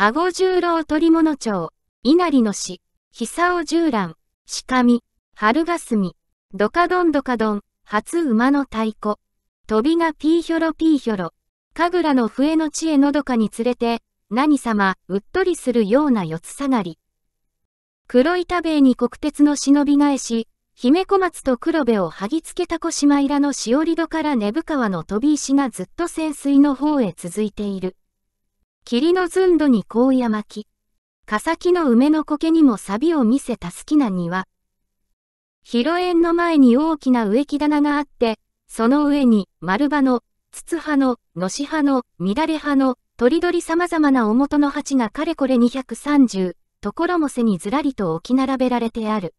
阿護十郎鳥物町、稲荷の市、久尾十蘭、鹿見、春霞、ドカドンドカドン、初馬の太鼓、飛びがピーヒョロピーヒョロ、神楽の笛の地へのどかに連れて、何様、うっとりするような四つ下がり。黒板塀に国鉄の忍び返し、姫小松と黒部を剥ぎつけた小島いらのしおり戸から根深川の飛び石がずっと潜水の方へ続いている。霧のんどにう野巻き。笠木の梅の苔にも錆を見せた好きな庭。広縁の前に大きな植木棚があって、その上に丸葉の、筒葉の、のし葉の、乱れ葉の、とりどり様々なおとの鉢がかれこれ230、ところもせにずらりと置き並べられてある。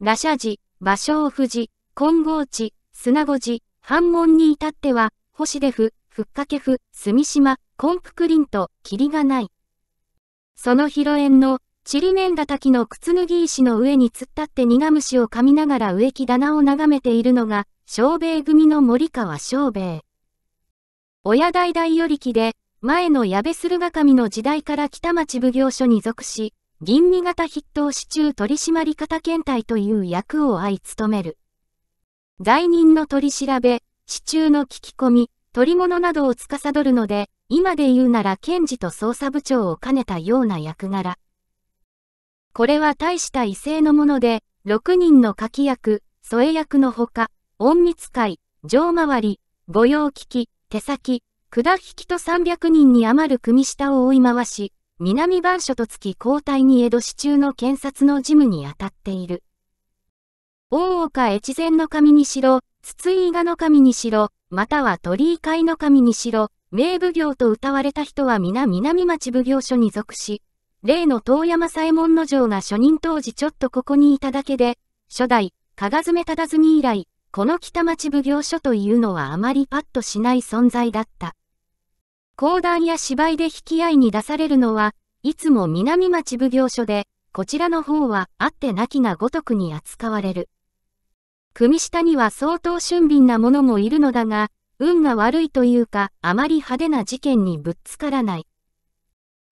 羅舎寺、芭蕉富士、金剛寺、砂子寺、半門に至っては、星で府、ふっかけふ、墨島、コンプクリンと、霧がない。その広縁の、ちりめんだ滝の靴脱ぎ石の上に突っ立って苦虫を噛みながら植木棚を眺めているのが、小米組の森川小兵。親代々よりきで、前の矢部駿河神の時代から北町奉行所に属し、吟味型筆頭支柱取締方検体という役を相務める。罪人の取り調べ、支柱の聞き込み、取り物などを司るので、今で言うなら検事と捜査部長を兼ねたような役柄。これは大した異性のもので、6人の書き役、添え役のほか、隠密会、城回り、御用聞き、手先、下引きと300人に余る組下を追い回し、南番所と月交代に江戸市中の検察の事務に当たっている。大岡越前の神にしろ、筒井賀の神にしろ、または鳥居界の神にしろ、名奉行と歌われた人は皆南町奉行所に属し、例の遠山左衛門の城が初任当時ちょっとここにいただけで、初代、加賀爪忠澄以来、この北町奉行所というのはあまりパッとしない存在だった。講談や芝居で引き合いに出されるのは、いつも南町奉行所で、こちらの方はあってなきがごとくに扱われる。組下には相当俊敏な者もいるのだが、運が悪いというか、あまり派手な事件にぶっつからない。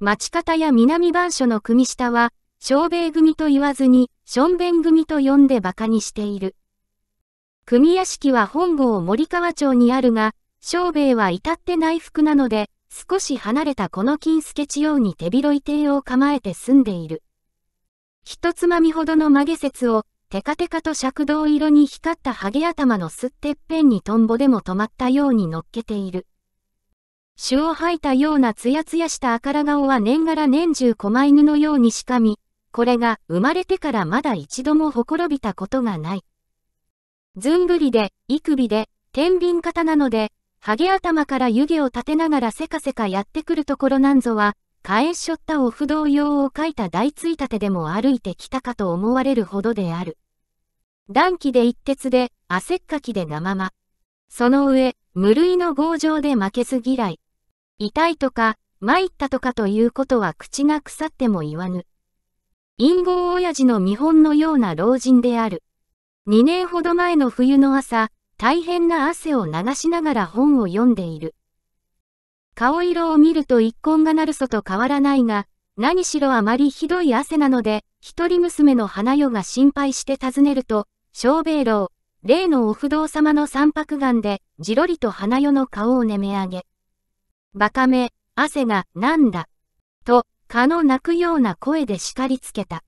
町方や南番所の組下は、小米組と言わずに、ションベン組と呼んで馬鹿にしている。組屋敷は本郷森川町にあるが、小米は至って内服なので、少し離れたこの金助地方に手広い邸を構えて住んでいる。一つまみほどの曲げ説を、テカテカと尺道色に光ったハゲ頭のすってっぺんにトンボでも止まったように乗っけている。朱を吐いたようなツヤツヤした赤ら顔は年がら年中狛犬のようにしかみ、これが生まれてからまだ一度もほころびたことがない。ずんぐりで、いくびで、天秤型なので、ハゲ頭から湯気を立てながらせかせかやってくるところなんぞは、返しょったお不動用を書いた大ついたてでも歩いてきたかと思われるほどである。断気で一徹で、汗っかきで生ま。その上、無類の強情で負けず嫌い。痛いとか、参ったとかということは口が腐っても言わぬ。陰謀親父の見本のような老人である。2年ほど前の冬の朝、大変な汗を流しながら本を読んでいる。顔色を見ると一根がなるそと変わらないが、何しろあまりひどい汗なので、一人娘の花よが心配して尋ねると、小米楼、例のお不動様の三白眼で、じろりと花代の顔をねめ上げ。バカめ、汗が、なんだ。と、蚊の鳴くような声で叱りつけた。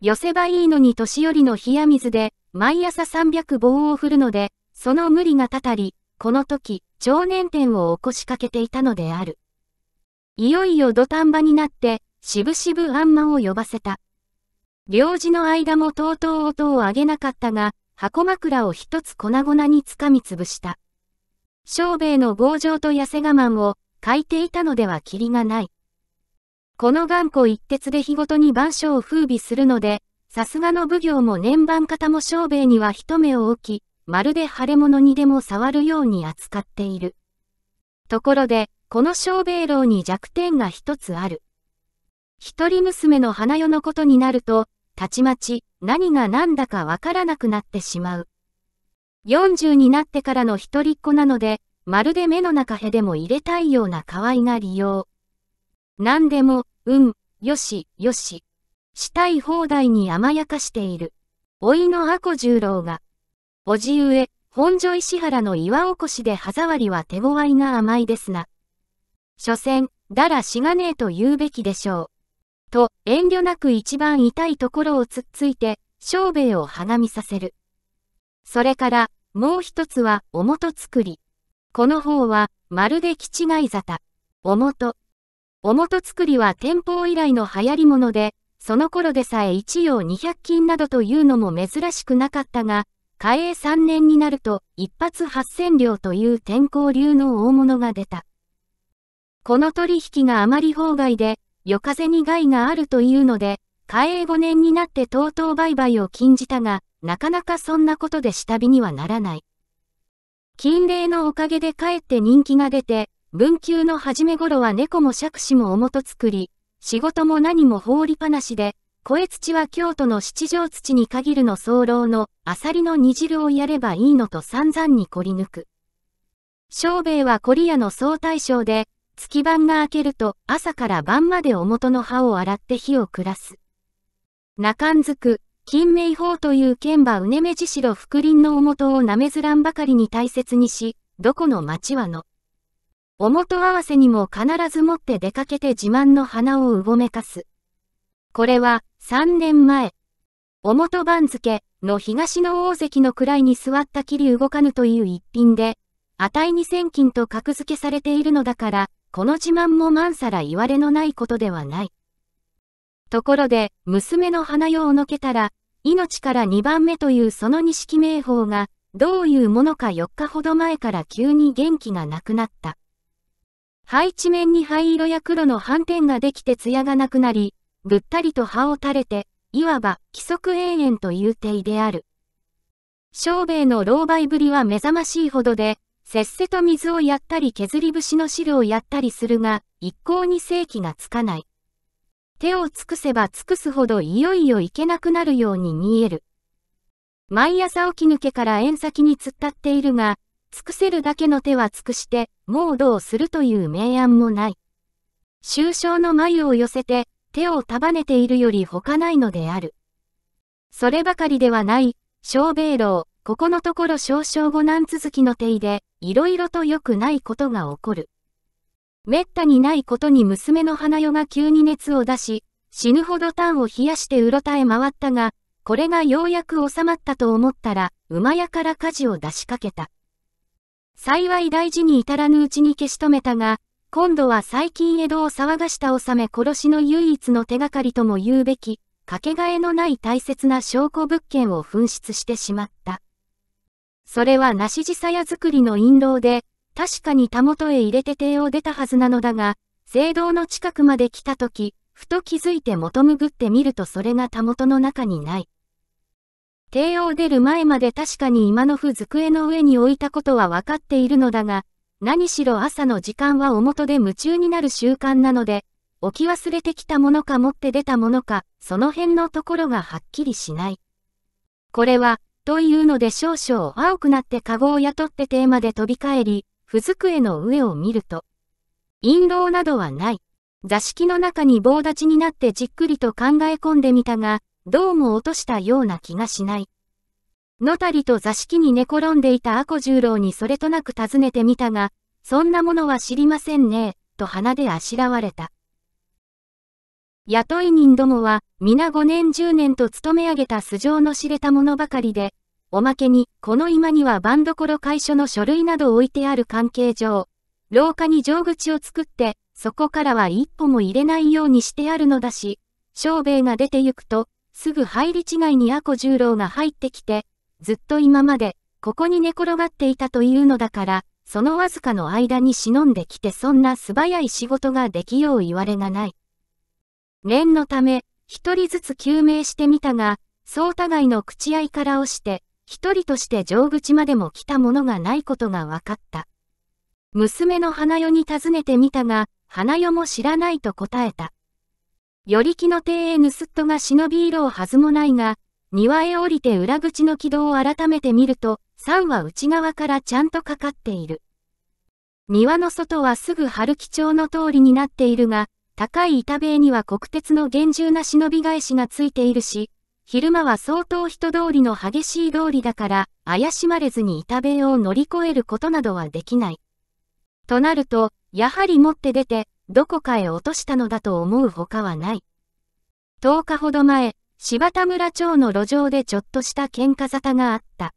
寄せばいいのに年寄りの冷や水で、毎朝三百棒を振るので、その無理がたたり、この時、超年点を起こしかけていたのである。いよいよ土壇場になって、しぶしぶあんまを呼ばせた。領事の間もとうとう音を上げなかったが、箱枕を一つ粉々につかみつぶした。小兵の強情と痩せ我慢を書いていたのではきりがない。この頑固一徹で日ごとに番所を風靡するので、さすがの奉行も年番方も小兵には一目を置き、まるで腫れ物にでも触るように扱っている。ところで、この小兵楼に弱点が一つある。一人娘の花代のことになると、たちまち何が何だかわからなくなってしまう。40になってからの一人っ子なので、まるで目の中へでも入れたいような可愛が利用。何でも、うん、よし、よし。したい放題に甘やかしている。おいのあこ十郎が、おじうえ、本所石原の岩おこしで歯触りは手強いが甘いですな。所詮、だらしがねえと言うべきでしょう。と遠慮なく一番痛いところを突っついて、小兵衛をはがみさせる。それから、もう一つは、おもと作り。この方は、まるで気違い沙汰。おもと。おもと作りは天保以来の流行りもので、その頃でさえ一応二百金などというのも珍しくなかったが、嘉永三年になると、一発八千両という天候流の大物が出た。この取引があまり法外で、夜風に害があるというので、開営5年になってとうとう売買を禁じたが、なかなかそんなことで下火にはならない。禁令のおかげでかえって人気が出て、文久の初め頃は猫も釈子もおもと作り、仕事も何も放りしで、声土は京都の七条土に限るの早漏のアサリの煮汁をやればいいのと散々に凝り抜く。小兵衛はコリアの総大将で、月晩が明けると朝から晩まで表の葉を洗って火を暮らす。中んづく、金明法という剣馬うねめじしろ福林の表をなめずらんばかりに大切にし、どこの町はの。表合わせにも必ず持って出かけて自慢の花をうごめかす。これは三年前、表番付の東の大関の位に座ったきり動かぬという一品で、値に千金と格付けされているのだから、この自慢もまんさら言われのないことではない。ところで、娘の花代をのけたら、命から2番目というその錦名宝が、どういうものか4日ほど前から急に元気がなくなった。灰置面に灰色や黒の斑点ができて艶がなくなり、ぐったりと葉を垂れて、いわば、規則永遠という体である。小兵衛の狼狽ぶりは目覚ましいほどで、せっせと水をやったり削り節の汁をやったりするが、一向に正気がつかない。手を尽くせば尽くすほどいよいよいけなくなるように見える。毎朝起き抜けから縁先に突っ立っているが、尽くせるだけの手は尽くして、もうどうするという明暗もない。終章の眉を寄せて、手を束ねているより他ないのである。そればかりではない、小米楼、ここのところ少々五難続きの手入れ、いろいろと良くないことが起こる。めったにないことに娘の花代が急に熱を出し、死ぬほどタンを冷やしてうろたえ回ったが、これがようやく収まったと思ったら、馬屋から火事を出しかけた。幸い大事に至らぬうちに消し止めたが、今度は最近江戸を騒がした納め殺しの唯一の手がかりとも言うべき、かけがえのない大切な証拠物件を紛失してしまった。それは梨地さや作りの印籠で、確かに田元へ入れて手を出たはずなのだが、聖堂の近くまで来たとき、ふと気づいて元むぐってみるとそれが田元の中にない。帝王出る前まで確かに今のふ机の上に置いたことはわかっているのだが、何しろ朝の時間はおで夢中になる習慣なので、置き忘れてきたものか持って出たものか、その辺のところがはっきりしない。これは、というので少々青くなってカゴを雇って手まで飛び返り、不机の上を見ると、陰謀などはない。座敷の中に棒立ちになってじっくりと考え込んでみたが、どうも落としたような気がしない。のたりと座敷に寝転んでいた阿古十郎にそれとなく尋ねてみたが、そんなものは知りませんね、と鼻であしらわれた。雇い人どもは、皆5年10年と勤め上げた素性の知れたものばかりで、おまけに、この今には番所会所の書類など置いてある関係上、廊下に上口を作って、そこからは一歩も入れないようにしてあるのだし、小兵衛が出て行くと、すぐ入り違いに阿古十郎が入ってきて、ずっと今まで、ここに寝転がっていたというのだから、そのわずかの間に忍んできてそんな素早い仕事ができよう言われがない。念のため、一人ずつ救命してみたが、そう互いの口合いから押して、一人として上口までも来たものがないことが分かった。娘の花代に尋ねてみたが、花代も知らないと答えた。より木の庭へ盗っ人が忍び色をはずもないが、庭へ降りて裏口の軌道を改めて見ると、桟は内側からちゃんとかかっている。庭の外はすぐ春木町の通りになっているが、高い板塀には国鉄の厳重な忍び返しがついているし、昼間は相当人通りの激しい通りだから、怪しまれずに板塀を乗り越えることなどはできない。となると、やはり持って出て、どこかへ落としたのだと思うほかはない。10日ほど前、柴田村町の路上でちょっとした喧嘩沙汰があった。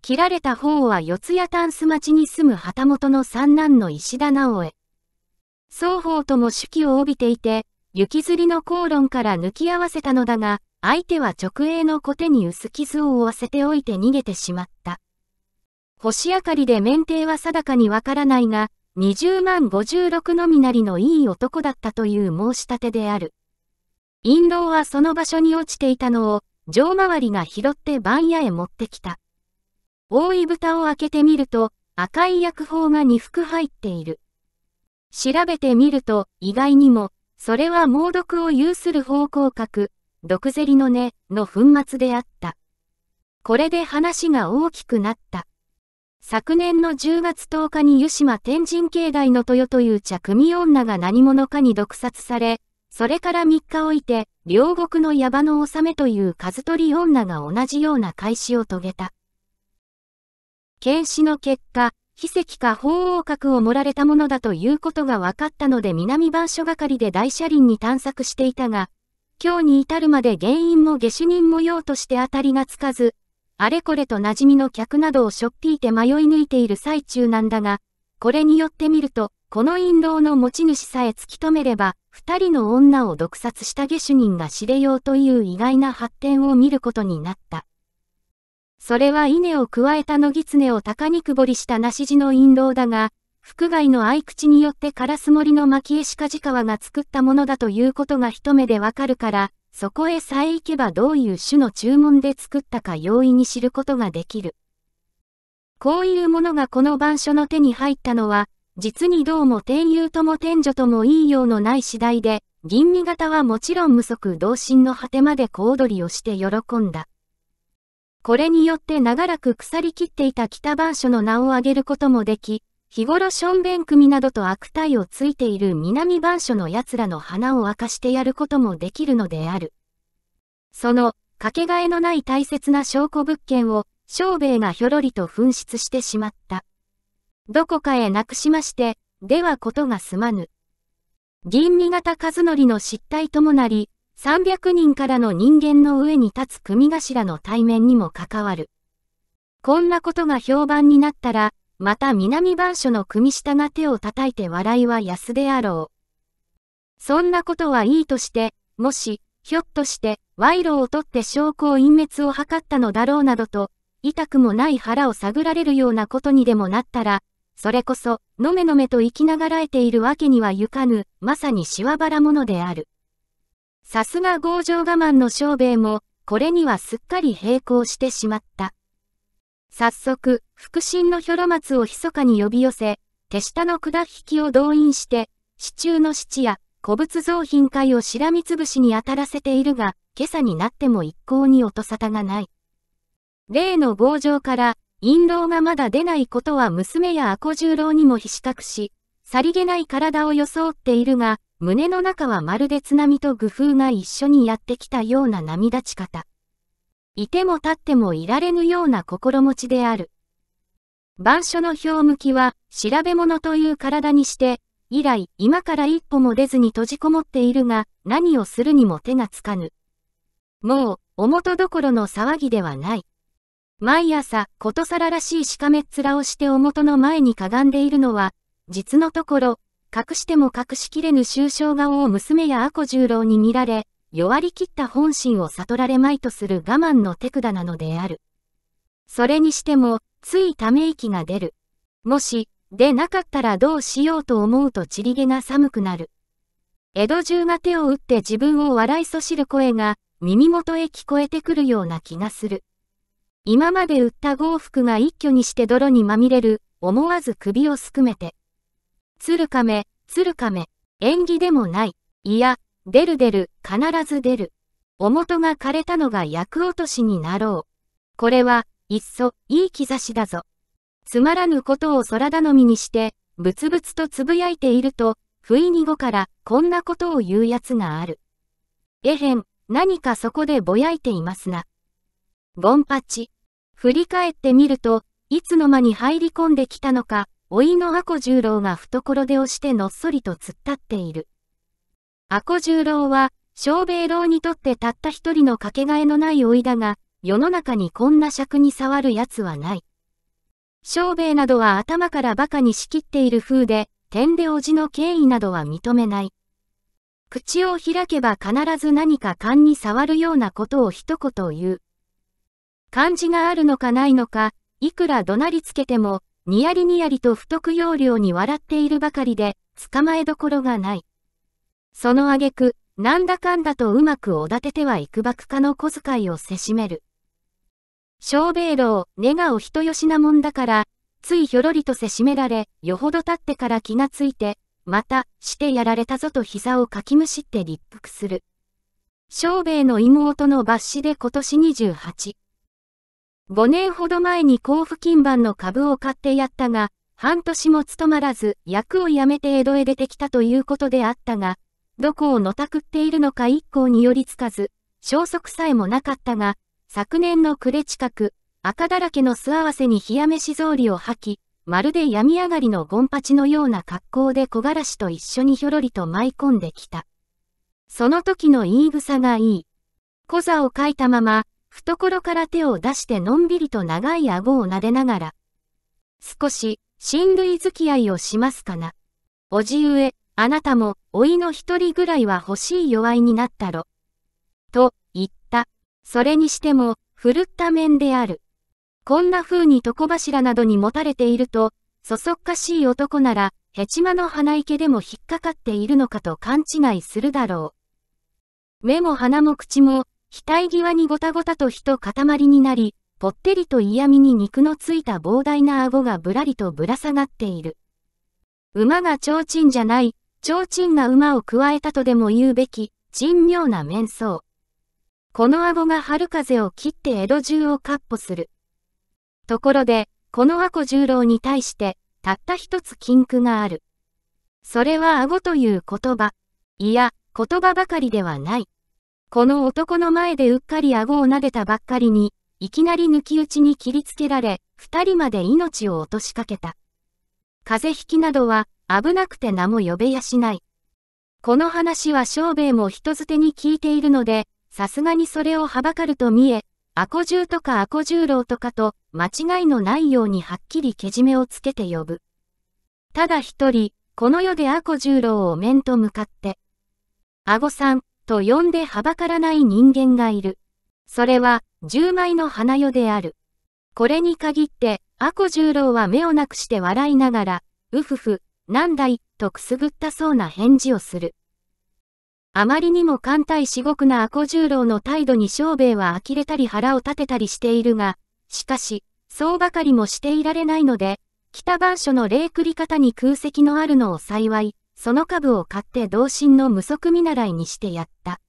切られた方は四谷タンス町に住む旗本の三男の石田直江。双方とも手記を帯びていて、雪吊りの口論から抜き合わせたのだが、相手は直営の小手に薄傷を負わせておいて逃げてしまった。星明かりで免停は定かにわからないが、20万56のみなりのいい男だったという申し立てである。陰籠はその場所に落ちていたのを、城回りが拾って番屋へ持ってきた。覆い蓋を開けてみると、赤い薬包が2服入っている。調べてみると、意外にも、それは猛毒を有する方向角、毒ゼリの根の粉末であった。これで話が大きくなった。昨年の10月10日に湯島天神境内の豊という茶組女が何者かに毒殺され、それから3日置いて、両国の矢場の納めという数取り女が同じような開始を遂げた。検視の結果、奇跡か鳳凰閣を盛られたものだということが分かったので南番所係で大車輪に探索していたが、今日に至るまで原因も下手人模様として当たりがつかず、あれこれと馴染みの客などをしょっぴいて迷い抜いている最中なんだが、これによってみると、この印籠の持ち主さえ突き止めれば、二人の女を毒殺した下手人が知れようという意外な発展を見ることになった。それは稲を加えた野狐を高にくぼりした梨地の印籠だが、福外の合口によってカラス森の蒔絵しかじ川が作ったものだということが一目でわかるから、そこへさえ行けばどういう種の注文で作ったか容易に知ることができる。こういうものがこの板書の手に入ったのは、実にどうも天友とも天女ともいいようのない次第で、吟味型はもちろん無足同心の果てまで小躍りをして喜んだ。これによって長らく腐りきっていた北番所の名を挙げることもでき、日頃ションベン組などと悪態をついている南番所の奴らの花を明かしてやることもできるのである。その、かけがえのない大切な証拠物件を、小兵衛がひょろりと紛失してしまった。どこかへなくしまして、ではことがすまぬ。吟味型和則の失態ともなり、300人からの人間の上に立つ組頭の対面にも関わる。こんなことが評判になったら、また南番所の組下が手を叩いて笑いは安であろう。そんなことはいいとして、もし、ひょっとして、賄賂を取って証拠を隠滅を図ったのだろうなどと、痛くもない腹を探られるようなことにでもなったら、それこそ、のめのめと生きながらえているわけにはいかぬ、まさにしわばらものである。さすが強情我慢の小兵も、これにはすっかり並行してしまった。早速、腹心のひょろ松を密かに呼び寄せ、手下の下引きを動員して、市中の質や古物造品会をしらみつぶしに当たらせているが、今朝になっても一向に音沙汰がない。例の強情から、陰謀がまだ出ないことは娘や赤十郎にもひしかくし、さりげない体を装っているが、胸の中はまるで津波と愚風が一緒にやってきたような波立ち方。いても立ってもいられぬような心持ちである。板書の表向きは、調べ物という体にして、以来、今から一歩も出ずに閉じこもっているが、何をするにも手がつかぬ。もう、おもとどころの騒ぎではない。毎朝、ことさららしいしかめっ面をしておもとの前にかがんでいるのは、実のところ、隠しても隠しきれぬ終生顔を娘や阿子十郎に見られ、弱り切った本心を悟られまいとする我慢の手札なのである。それにしても、ついため息が出る。もし、でなかったらどうしようと思うとちりげが寒くなる。江戸中が手を打って自分を笑いそしる声が耳元へ聞こえてくるような気がする。今まで売った豪服が一挙にして泥にまみれる、思わず首をすくめて。鶴亀、鶴亀、縁起でもない、いや、出る出る、必ず出る。お元が枯れたのが役落としになろう。これは、いっそ、いい兆しだぞ。つまらぬことを空頼みにして、ぶつぶつとつぶやいていると、不意に後から、こんなことを言うやつがある。えへん、何かそこでぼやいていますな。ボンパチ。振り返ってみると、いつの間に入り込んできたのか、老いの阿古十郎が懐で押してのっそりと突っ立っている。阿古十郎は、小米老にとってたった一人のかけがえのない老いだが、世の中にこんな尺に触る奴はない。小米などは頭から馬鹿に仕切っている風で、点でおじの敬意などは認めない。口を開けば必ず何か勘に触るようなことを一言言う。漢字があるのかないのか、いくら怒鳴りつけても、にやりにやりと不得要領に笑っているばかりで、捕まえどころがない。その挙句、なんだかんだとうまくおだててはいくばくかの小遣いをせしめる。小米楼、根がお人よしなもんだから、ついひょろりとせしめられ、よほど立ってから気がついて、また、してやられたぞと膝をかきむしって立腹する。小米の妹の抜歯で今年28。5年ほど前に甲府金版の株を買ってやったが、半年も務まらず役を辞めて江戸へ出てきたということであったが、どこをのたくっているのか一向によりつかず、消息さえもなかったが、昨年の暮れ近く、赤だらけの素合わせに冷や飯草履を吐き、まるで闇上がりのゴンパチのような格好で木枯らしと一緒にひょろりと舞い込んできた。その時の言い草がいい。小座を書いたまま、懐から手を出してのんびりと長い顎を撫でながら、少し、親類付き合いをしますかな。おじうえ、あなたも、おいの一人ぐらいは欲しい弱いになったろ。と、言った。それにしても、ふるった面である。こんな風に床柱などに持たれていると、そそっかしい男なら、ヘチマの鼻池でも引っかかっているのかと勘違いするだろう。目も鼻も口も、額際にごたごたと人塊になり、ぽってりと嫌味に肉のついた膨大な顎がぶらりとぶら下がっている。馬が提灯じゃない、提灯が馬を加えたとでも言うべき、珍妙な面相。この顎が春風を切って江戸中をっ歩する。ところで、このアコ十郎に対して、たった一つ禁句がある。それは顎という言葉。いや、言葉ばかりではない。この男の前でうっかり顎を撫でたばっかりに、いきなり抜き打ちに切りつけられ、二人まで命を落としかけた。風邪ひきなどは、危なくて名も呼べやしない。この話は小兵衛も人づてに聞いているので、さすがにそれをはばかると見え、アコ十とかアコ十郎とかと間違いのないようにはっきりけじめをつけて呼ぶ。ただ一人、この世でアコ十郎を面と向かって。アゴさん、と呼んではばからない人間がいる。それは、十枚の花代である。これに限って、アコ十郎は目をなくして笑いながら、うふふ、なんだい、とくすぐったそうな返事をする。あまりにも艦隊至極なアコ十郎の態度に小兵は呆れたり腹を立てたりしているが、しかし、そうばかりもしていられないので、北番所の霊繰り方に空席のあるのを幸い、その株を買って同心の無足見習いにしてやった。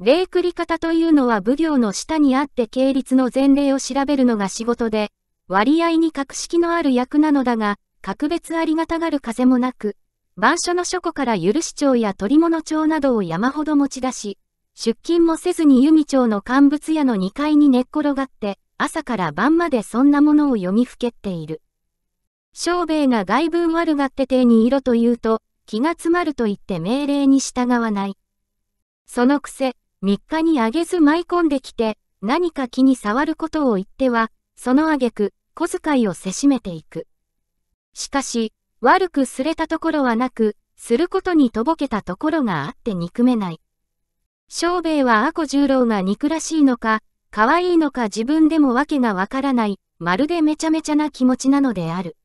霊繰り方というのは奉行の下にあって経律の前例を調べるのが仕事で、割合に格式のある役なのだが、格別ありがたがる風もなく、板書の書庫から許し帳や取物帳などを山ほど持ち出し、出勤もせずに由美町の乾物屋の2階に寝っ転がって、朝から晩までそんなものを読みふけっている。小兵が外文悪がって手に色と言うと、気が詰まると言って命令に従わない。そのくせ、3日にあげず舞い込んできて、何か気に触ることを言っては、その挙句、小遣いをせしめていく。しかし、悪くすれたところはなく、することにとぼけたところがあって憎めない。小兵衛はアコ十郎が憎らしいのか、可愛いのか自分でもわけがわからない、まるでめちゃめちゃな気持ちなのである。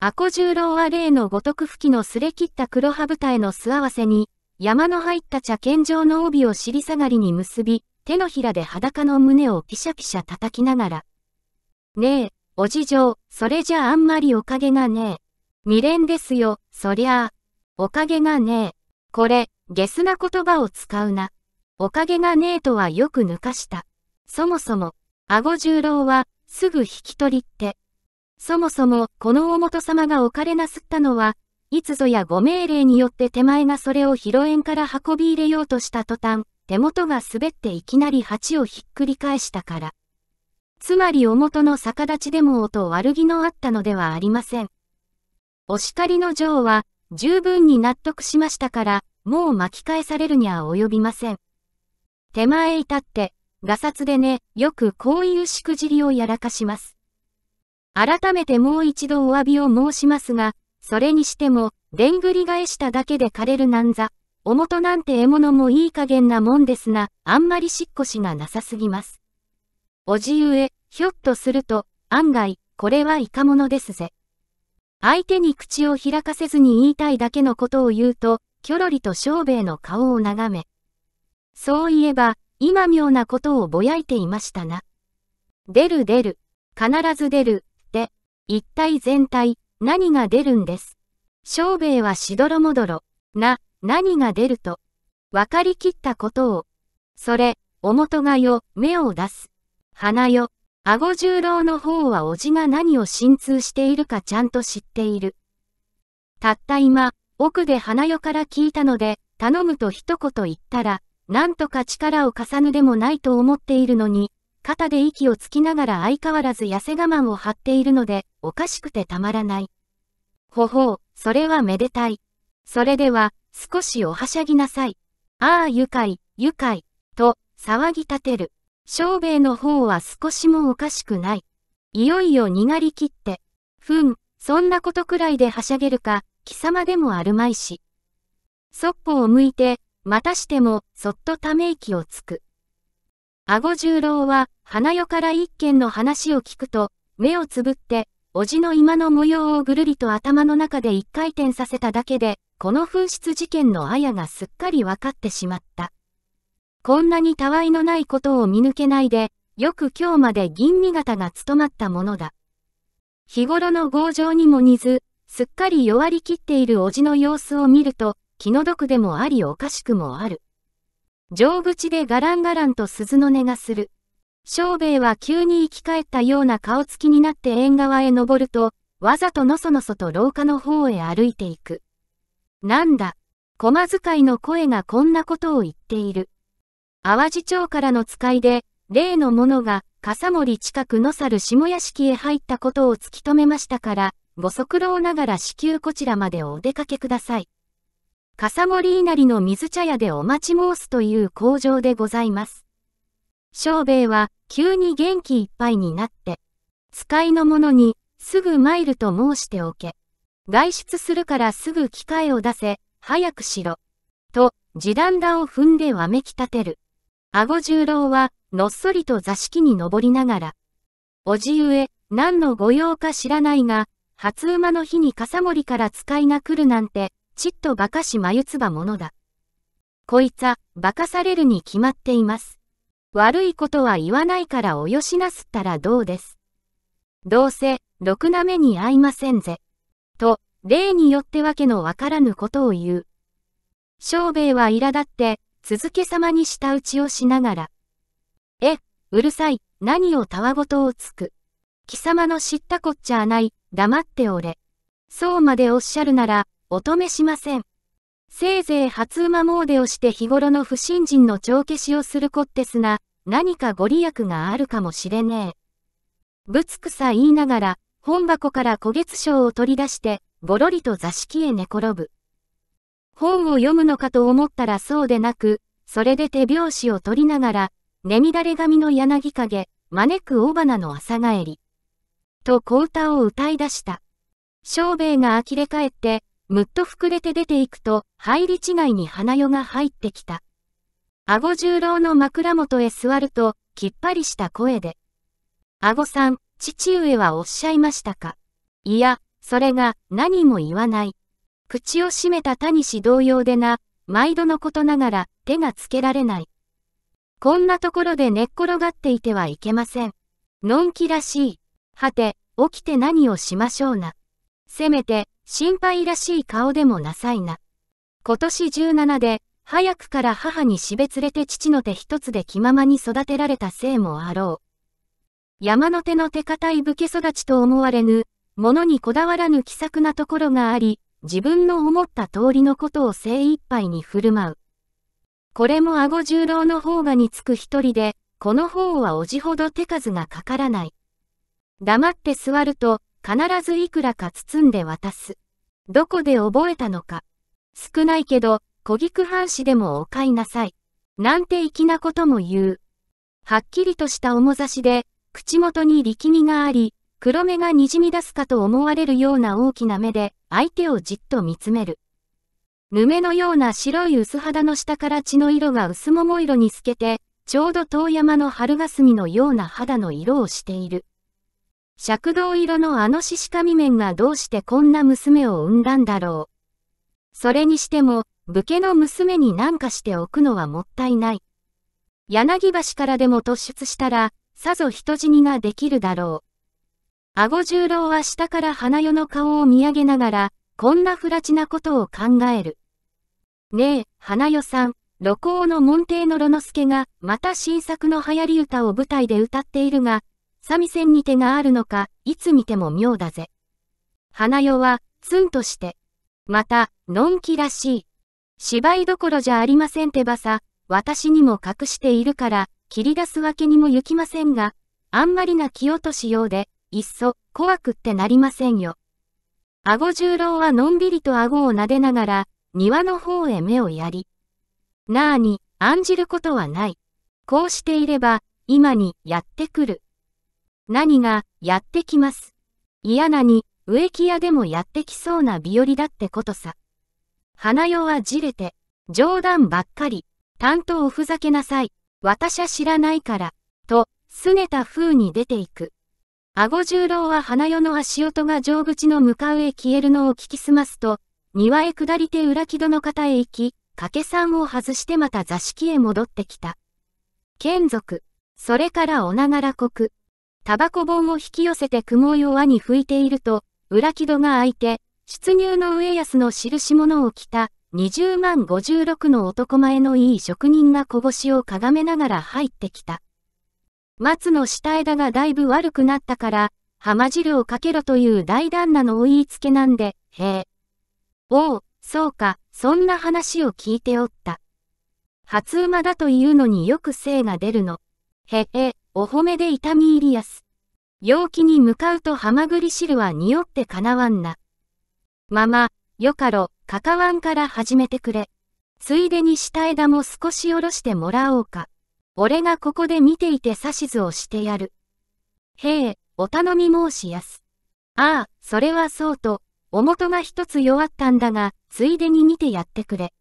アコ十郎は例のごとく吹きのすれ切った黒羽舞台の素合わせに、山の入った茶剣状の帯を尻下がりに結び、手のひらで裸の胸をピシャピシャ叩きながら。ねえ、お事情、それじゃあんまりおかげがねえ。未練ですよ、そりゃあ。おかげがねえ。これ、ゲスな言葉を使うな。おかげがねえとはよく抜かした。そもそも、顎十郎は、すぐ引き取りって。そもそも、この大元様がお金なすったのは、いつぞやご命令によって手前がそれを広縁から運び入れようとした途端、手元が滑っていきなり鉢をひっくり返したから。つまりお元の逆立ちでも音悪気のあったのではありません。お叱りの女王は、十分に納得しましたから、もう巻き返されるには及びません。手前至って、がさつでね、よくこういうしくじりをやらかします。改めてもう一度お詫びを申しますが、それにしても、でんぐり返しただけで枯れるなんざ、おもとなんて獲物もいい加減なもんですが、あんまりしっこしがなさすぎます。おじゆえ、ひょっとすると、案外、これはいかものですぜ。相手に口を開かせずに言いたいだけのことを言うと、きょろりと小兵衛の顔を眺め。そういえば、今妙なことをぼやいていましたな。出る出る、必ず出る、一体全体、何が出るんです。小兵衛はしどろもどろ、な、何が出ると、分かりきったことを、それ、おもとがよ、目を出す。鼻よ、顎十郎の方はおじが何を心通しているかちゃんと知っている。たった今、奥で花よから聞いたので、頼むと一言言ったら、なんとか力を重ねでもないと思っているのに、肩で息をつきながら相変わらず痩せ我慢を張っているので、おかしくてたまらない。ほほう、それはめでたい。それでは、少しおはしゃぎなさい。ああ、愉快、愉快、と、騒ぎ立てる。小兵衛の方は少しもおかしくない。いよいよにがりきって。ふん、そんなことくらいではしゃげるか、貴様でもあるまいし。そっぽを向いて、またしても、そっとため息をつく。顎十郎は、花代から一軒の話を聞くと、目をつぶって、おじの今の模様をぐるりと頭の中で一回転させただけで、この紛失事件の綾がすっかり分かってしまった。こんなにたわいのないことを見抜けないで、よく今日まで銀味方が務まったものだ。日頃の強情にも似ず、すっかり弱りきっているおじの様子を見ると、気の毒でもありおかしくもある。上口でガランガランと鈴の音がする。小兵衛は急に生き返ったような顔つきになって縁側へ登ると、わざとのそのそと廊下の方へ歩いていく。なんだ、駒遣いの声がこんなことを言っている。淡路町からの使いで、例の者が、笠森近くの猿下屋敷へ入ったことを突き止めましたから、ご足労ながら至急こちらまでお出かけください。笠森稲荷の水茶屋でお待ち申すという工場でございます。小兵衛は急に元気いっぱいになって、使いの者にすぐ参ると申しておけ。外出するからすぐ機会を出せ、早くしろ。と、地団打を踏んでわめき立てる。顎十郎は、のっそりと座敷に登りながら、おじゆえ、何の御用か知らないが、初馬の日に笠森から使いが来るなんて、ちっと馬鹿し眉唾のだ。こいつは、馬鹿されるに決まっています。悪いことは言わないからおよしなすったらどうです。どうせ、ろくな目に合いませんぜ。と、例によってわけのわからぬことを言う。小兵衛は苛立って、続けさまに舌打ちをしながら。え、うるさい、何をたわごとをつく。貴様の知ったこっちゃあない、黙っておれ。そうまでおっしゃるなら、お止めしません。せいぜい初馬詣をして日頃の不信心の帳消しをするこってすな、何かご利益があるかもしれねえ。ぶつくさ言いながら、本箱から古月賞を取り出して、ごろりと座敷へ寝転ぶ。本を読むのかと思ったらそうでなく、それで手拍子を取りながら、寝乱れ髪の柳影、招く尾花の朝帰り。と小歌を歌い出した。小兵が呆れ返って、むっと膨れて出ていくと、入り違いに花代が入ってきた。顎十郎の枕元へ座ると、きっぱりした声で。顎さん、父上はおっしゃいましたかいや、それが、何も言わない。口を閉めた谷氏同様でな、毎度のことながら、手がつけられない。こんなところで寝っ転がっていてはいけません。のんきらしい。はて、起きて何をしましょうな。せめて、心配らしい顔でもなさいな。今年17で、早くから母にべつれて父の手一つで気ままに育てられたせいもあろう。山の手の手堅い武家育ちと思われぬ、ものにこだわらぬ気さくなところがあり、自分の思った通りのことを精一杯に振る舞う。これも顎十郎の方がにつく一人で、この方はおじほど手数がかからない。黙って座ると、必ずいくらか包んで渡す。どこで覚えたのか。少ないけど、小菊藩士でもお買いなさい。なんて粋なことも言う。はっきりとした面差しで、口元に力みがあり、黒目がにじみ出すかと思われるような大きな目で、相手をじっと見つめる。ぬめのような白い薄肌の下から血の色が薄桃色に透けて、ちょうど遠山の春霞のような肌の色をしている。尺道色のあの獅子神面がどうしてこんな娘を産んだんだろう。それにしても、武家の娘に何かしておくのはもったいない。柳橋からでも突出したら、さぞ人死にができるだろう。顎十郎は下から花代の顔を見上げながら、こんな不らちなことを考える。ねえ、花代さん、露光の門弟の呂之助が、また新作の流行り歌を舞台で歌っているが、三味線に手があるのか、いつ見ても妙だぜ。花代は、ツンとして。また、のんきらしい。芝居どころじゃありませんてばさ、私にも隠しているから、切り出すわけにも行きませんが、あんまりな気落としようで、いっそ、怖くってなりませんよ。顎十郎はのんびりと顎を撫でながら、庭の方へ目をやり。なあに、案じることはない。こうしていれば、今にやってくる。何が、やってきます。嫌なに、植木屋でもやってきそうな日和だってことさ。花代はじれて、冗談ばっかり、担当おふざけなさい、私は知らないから、と、拗ねた風に出ていく。顎十郎は花代の足音が城口の向かうへ消えるのを聞きすますと、庭へ下りて裏木戸の方へ行き、掛け算を外してまた座敷へ戻ってきた。剣族、それからおながら国、タバコ棒を引き寄せて雲を輪に吹いていると、裏木戸が開いて、出入の上安の印物を着た、20万56の男前のいい職人がこぼしをかがめながら入ってきた。松の下枝がだいぶ悪くなったから、浜汁をかけろという大旦那のお言いつけなんで、へえ。おう、そうか、そんな話を聞いておった。初馬だというのによく精が出るの。へえ、お褒めで痛み入りやす。陽気に向かうとハマグリ汁は匂ってかなわんな。まま、よかろ、かかわんから始めてくれ。ついでに下枝も少し下ろしてもらおうか。俺がここで見ていて指図をしてやる。へえ、お頼み申しやす。ああ、それはそうと、おもとが一つ弱ったんだが、ついでに見てやってくれ。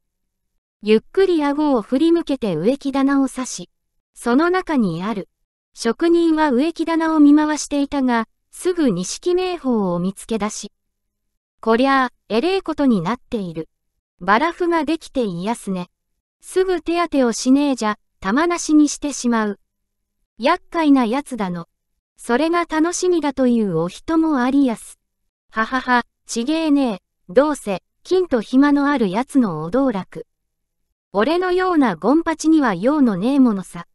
ゆっくり顎を振り向けて植木棚を刺し、その中にある。職人は植木棚を見回していたが、すぐ錦名宝を見つけ出し。こりゃあ、えれえことになっている。バラフができていやすね。すぐ手当てをしねえじゃ、玉なしにしてしまう。厄介なやつだの。それが楽しみだというお人もありやす。ははは、ちげえねえ。どうせ、金と暇のあるやつのお道楽。俺のようなゴンパチには用のねえものさ。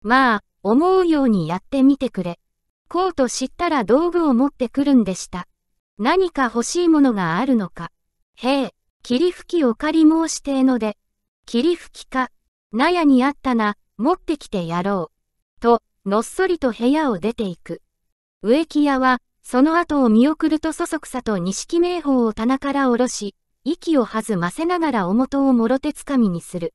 まあ、思うようにやってみてくれ。こうと知ったら道具を持ってくるんでした。何か欲しいものがあるのか。へえ、霧吹きお借り申してえので。霧吹きか。納屋にあったな、持ってきてやろう。と、のっそりと部屋を出ていく。植木屋は、その後を見送るとそそくさと錦名宝を棚から下ろし、息を弾ませながらおもとをもろ手つかみにする。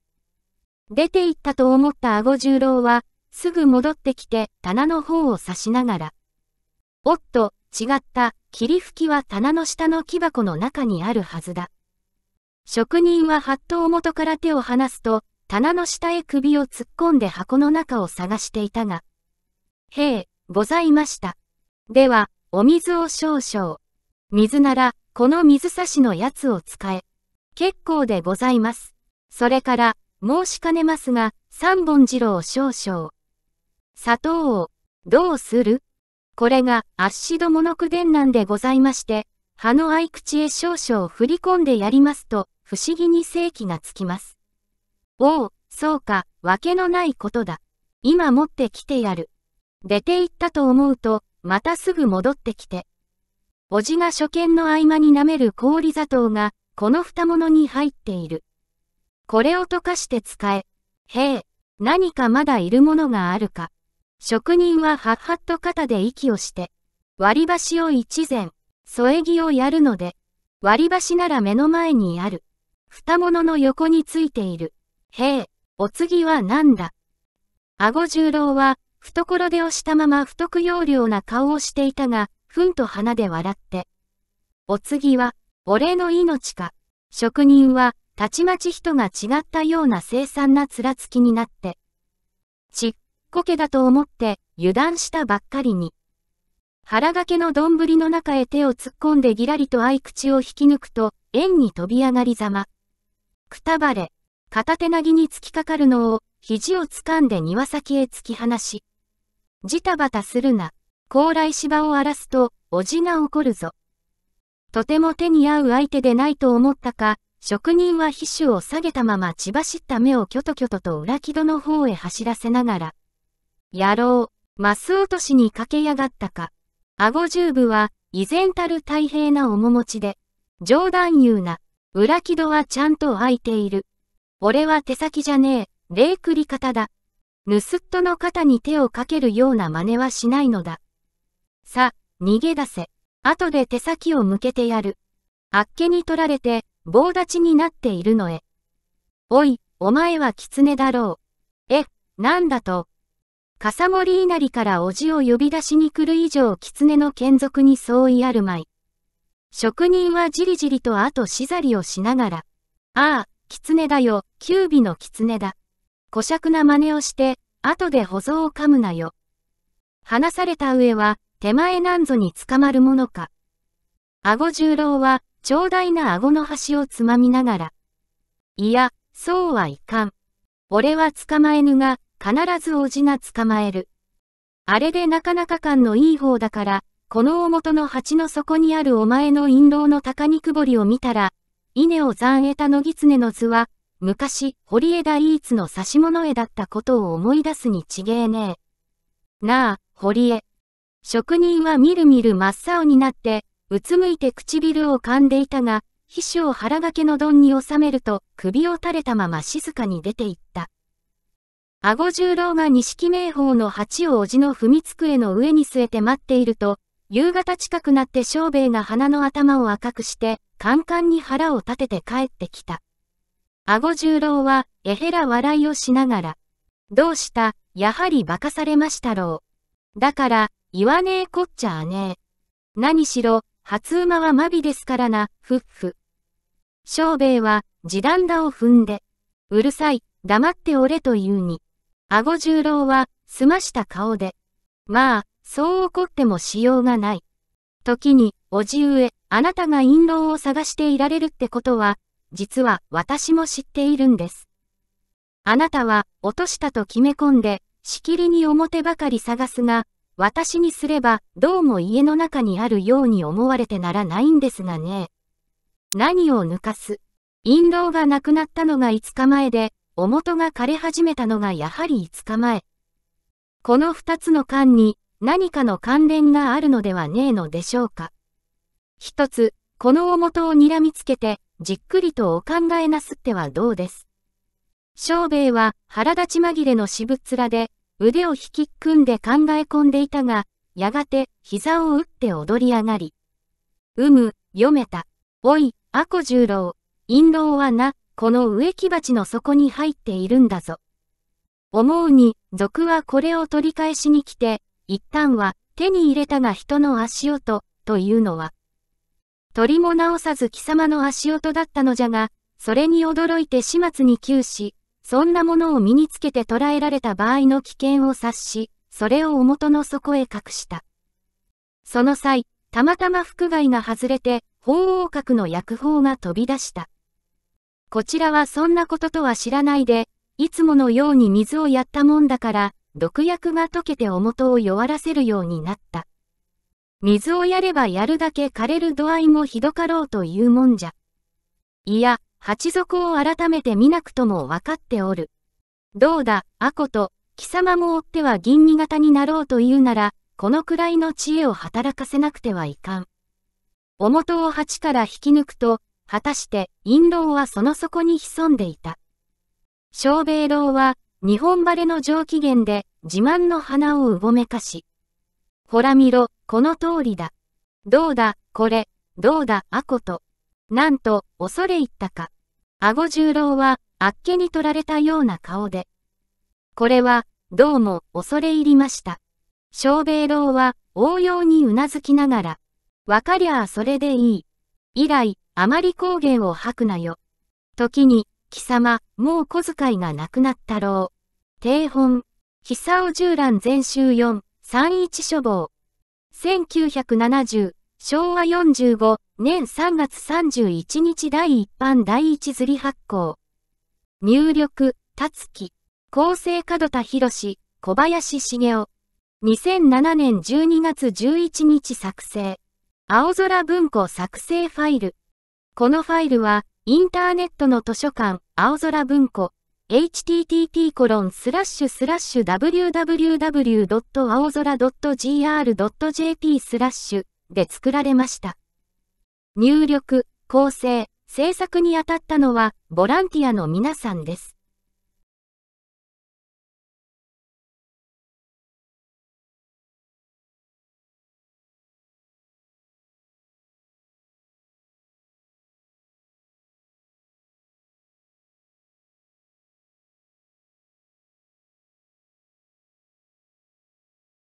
出て行ったと思った顎十郎は、すぐ戻ってきて棚の方を指しながら。おっと、違った、霧吹きは棚の下の木箱の中にあるはずだ。職人はハットを元から手を離すと、棚の下へ首を突っ込んで箱の中を探していたが。へえ、ございました。では、お水を少々。水なら、この水差しのやつを使え。結構でございます。それから、申しかねますが、三本次郎少々。砂糖を、どうするこれがアッシドモノクデンなんでございまして、葉の合口へ少々振り込んでやりますと、不思議に正気がつきます。おお、そうか、わけのないことだ。今持ってきてやる。出て行ったと思うと、またすぐ戻ってきて。おじが初見の合間に舐める氷砂糖が、この蓋物に入っている。これを溶かして使え。へえ、何かまだいるものがあるか。職人ははっはっと肩で息をして、割り箸を一膳、添え木をやるので、割り箸なら目の前にある。双物の横についている。へえ、お次は何だ顎十郎は、懐で押したまま不得要領な顔をしていたが、ふんと鼻で笑って。お次は、俺の命か。職人は、たちまち人が違ったような凄惨な面つきになって。ちっこけだと思って油断したばっかりに。腹掛けの丼の中へ手を突っ込んでぎらりと合口を引き抜くと、縁に飛び上がりざま。くたばれ、片手なぎに突きかかるのを、肘を掴んで庭先へ突き放し。ジタバタするな、高麗芝を荒らすと、おじが怒るぞ。とても手に合う相手でないと思ったか、職人は皮脂を下げたまま血走った目をキョトキョトと裏木戸の方へ走らせながら、野郎、マス落としに駆け上がったか。顎十部は、依然たる大平な面持ちで、冗談言うな、裏木戸はちゃんと開いている。俺は手先じゃねえ、礼繰り方だ。盗っとの肩に手をかけるような真似はしないのだ。さ、逃げ出せ。後で手先を向けてやる。あっけに取られて、棒立ちになっているのへ。おい、お前は狐だろう。え、なんだと、笠森稲荷からおじを呼び出しに来る以上狐の眷属に相違あるまい。職人はじりじりと後しざりをしながら、ああ、狐だよ、九尾の狐だ。小尺な真似をして、後で保蔵を噛むなよ。離された上は、手前なんぞに捕まるものか。顎十郎は、長大な顎の端をつまみながら。いや、そうはいかん。俺は捕まえぬが、必ずおじが捕まえる。あれでなかなか感のいい方だから、この大元の鉢の底にあるお前の陰謀の高肉堀を見たら、稲を残えた野狐の図は、昔、堀枝イーツの差し物絵だったことを思い出すにちげえねえ。なあ、堀江。職人はみるみる真っ青になって、うつむいて唇を噛んでいたが、皮脂を腹掛けの丼に収めると首を垂れたまま静かに出ていった。顎十郎が錦名宝の鉢をおじの踏み机の上に据えて待っていると、夕方近くなって小兵衛が鼻の頭を赤くして、カンカンに腹を立てて帰ってきた。顎十郎は、えへら笑いをしながら、どうした、やはり馬鹿されましたろう。だから、言わねえこっちゃあねえ。何しろ、初馬はまびですからな、ふっふ。小兵衛は、地団打を踏んで、うるさい、黙っておれと言うに。顎十郎は、すました顔で。まあ、そう怒ってもしようがない。時に、おじ上、あなたが印籠を探していられるってことは、実は私も知っているんです。あなたは、落としたと決め込んで、しきりに表ばかり探すが、私にすれば、どうも家の中にあるように思われてならないんですがね。何を抜かす。印籠がなくなったのが5日前で、おもが枯れ始めたのがやはり5日前。この2つの間に何かの関連があるのではねえのでしょうか。一つ、このおもとを睨みつけて、じっくりとお考えなすってはどうです。小兵衛は腹立ち紛れのつらで、腕を引き組んで考え込んでいたが、やがて膝を打って踊り上がり。うむ、読めた。おい、アコ十郎、陰謀はな、この植木鉢の底に入っているんだぞ。思うに、賊はこれを取り返しに来て、一旦は、手に入れたが人の足音、というのは。鳥も直さず貴様の足音だったのじゃが、それに驚いて始末に窮し、そんなものを身につけて捕らえられた場合の危険を察し、それを表の底へ隠した。その際、たまたま腹外が外れて、鳳凰閣の薬法が飛び出した。こちらはそんなこととは知らないで、いつものように水をやったもんだから、毒薬が溶けておもとを弱らせるようになった。水をやればやるだけ枯れる度合いもひどかろうというもんじゃ。いや、鉢底を改めて見なくともわかっておる。どうだ、アコと、貴様も追っては銀味型になろうというなら、このくらいの知恵を働かせなくてはいかん。おもとを鉢から引き抜くと、果たして陰謀はその底に潜んでいた。小米楼は日本晴れの上機嫌で自慢の鼻をうごめかし。ほら見ろ、この通りだ。どうだ、これ、どうだ、あこと。なんと、恐れ入ったか。顎十郎は、あっけに取られたような顔で。これは、どうも、恐れ入りました。小米楼は、応用にうなずきながら。わかりゃあそれでいい。以来、あまり光源を吐くなよ。時に、貴様、もう小遣いがなくなったろう。定本、久尾十蘭全集4、31書房。1970、昭和45年3月31日第一版第一釣り発行。入力、たつき、厚生門田博士、小林茂雄。2007年12月11日作成。青空文庫作成ファイル。このファイルは、インターネットの図書館、青空文庫、http コロンスラッシュスラッシュ www. 青空 .gr.jp スラッシュで作られました。入力、構成、制作にあたったのは、ボランティアの皆さんです。